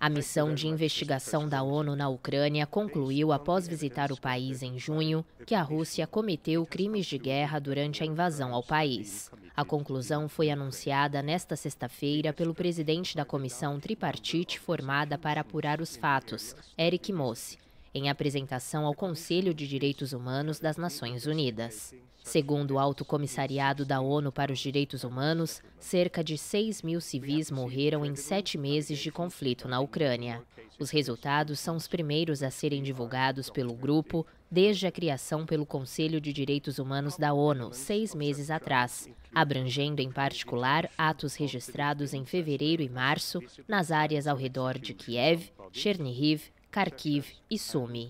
A missão de investigação da ONU na Ucrânia concluiu, após visitar o país em junho, que a Rússia cometeu crimes de guerra durante a invasão ao país. A conclusão foi anunciada nesta sexta-feira pelo presidente da comissão tripartite formada para apurar os fatos, Eric Mossi, em apresentação ao Conselho de Direitos Humanos das Nações Unidas. Segundo o Alto Comissariado da ONU para os Direitos Humanos, cerca de 6 mil civis morreram em sete meses de conflito na Ucrânia. Os resultados são os primeiros a serem divulgados pelo grupo desde a criação pelo Conselho de Direitos Humanos da ONU, seis meses atrás, abrangendo em particular atos registrados em fevereiro e março nas áreas ao redor de Kiev, Chernihiv Kharkiv e some.